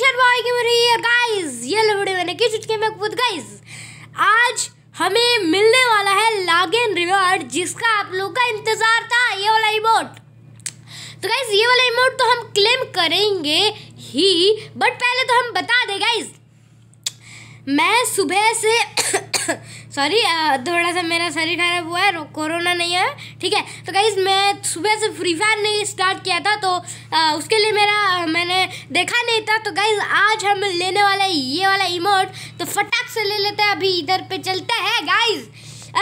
guys ये video मैंने की चुटके में गाइस आज हमें मिलने वाला है रिवॉर्ड जिसका आप लोग का इंतजार था ये वाला इमोट तो गाइस ये वाला इमोट तो हम क्लेम करेंगे ही बट पहले तो हम बता दें गाइस मैं सुबह से सॉरी uh, थोड़ा सा मेरा शरीर खराब हुआ है कोरोना नहीं है ठीक है तो गाइज मैं सुबह से फ्री फायर नहीं स्टार्ट किया था तो आ, uh, उसके लिए मेरा uh, मैंने देखा नहीं था तो गाइज आज हम लेने वाला है ये वाला इमोट तो फटाक से ले लेते हैं अभी इधर पे चलता है गाइज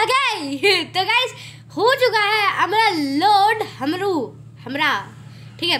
अगे तो गाइज हो चुका है हमारा लोड हमरू हमरा ठीक है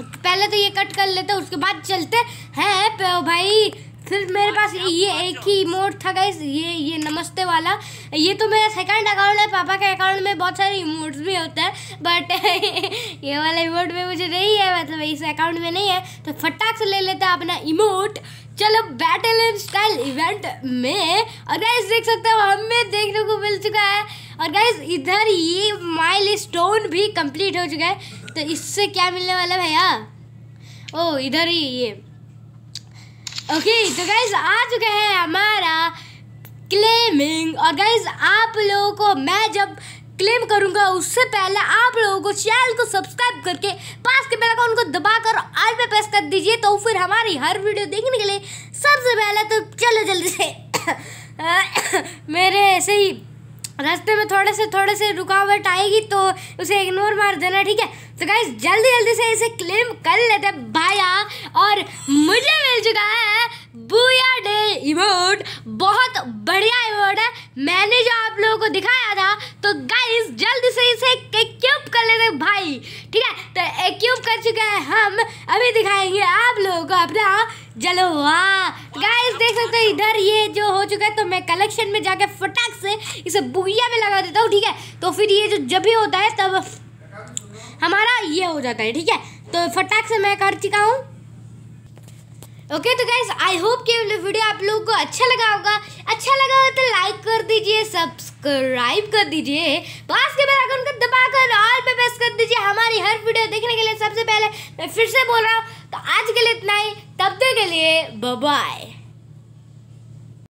पहले तो ये कट कर लेते उसके बाद चलते हैं भाई फिर मेरे पास ये एक ही इमोट था गाइस ये ये नमस्ते वाला ये तो मेरा सेकंड अकाउंट है पापा के अकाउंट में बहुत सारे इमोट्स भी होते हैं बट ये वाला इमोट में मुझे नहीं है मतलब इस अकाउंट में नहीं है तो फटाक से ले लेते हैं अपना इमोट चलो बैटल इन स्टाइल इवेंट में और गाइस देख सकते हो हमें देखने को मिल चुका है और गाइस इधर ये माइल स्टोन भी कंप्लीट हो चुका है तो इससे क्या मिलने वाला भैया ओ इधर ही ये ओके तो गाइज आ चुका है हमारा क्लेमिंग और गाइज आप लोगों को मैं जब क्लेम करूंगा उससे पहले आप लोगों को चैनल को सब्सक्राइब करके पास के बेल आइकन को दबाकर ऑल पे प्रेस कर दीजिए तो फिर हमारी हर वीडियो देखने के लिए सबसे पहले तो चलो जल्दी से मेरे ऐसे ही रास्ते में थोड़े से थोड़े से रुकावट आएगी तो उसे इग्नोर मार देना ठीक है तो गाइज जल्दी जल्दी से इसे क्लेम कर लेते भाया और मुझे मिल चुका है ये बहुत बढ़िया इमोट है मैंने जो आप लोगों को दिखाया था तो गाइस जल्द से इसे एक्यूब कर लेते भाई ठीक है तो एक्यूब कर चुके हैं हम अभी दिखाएंगे आप लोगों को अपना चलो वाह गाइस देख सकते हो इधर ये जो हो चुका है तो मैं कलेक्शन में जाके फटाक से इसे बुगिया में लगा देता हूँ ठीक है तो फिर ये जो जब भी होता है तब हमारा ये हो जाता है ठीक है तो फटाक से मैं कर चुका हूँ ओके तो गाइज आई होप कि वीडियो आप लोगों को अच्छा लगा होगा अच्छा लगा हो तो लाइक कर दीजिए सब्सक्राइब कर दीजिए पास के बाद उनको दबाकर ऑल पे प्रेस कर दीजिए हमारी हर वीडियो देखने के लिए सबसे पहले मैं फिर से बोल रहा हूँ तो आज के लिए इतना ही तब तक के लिए बाय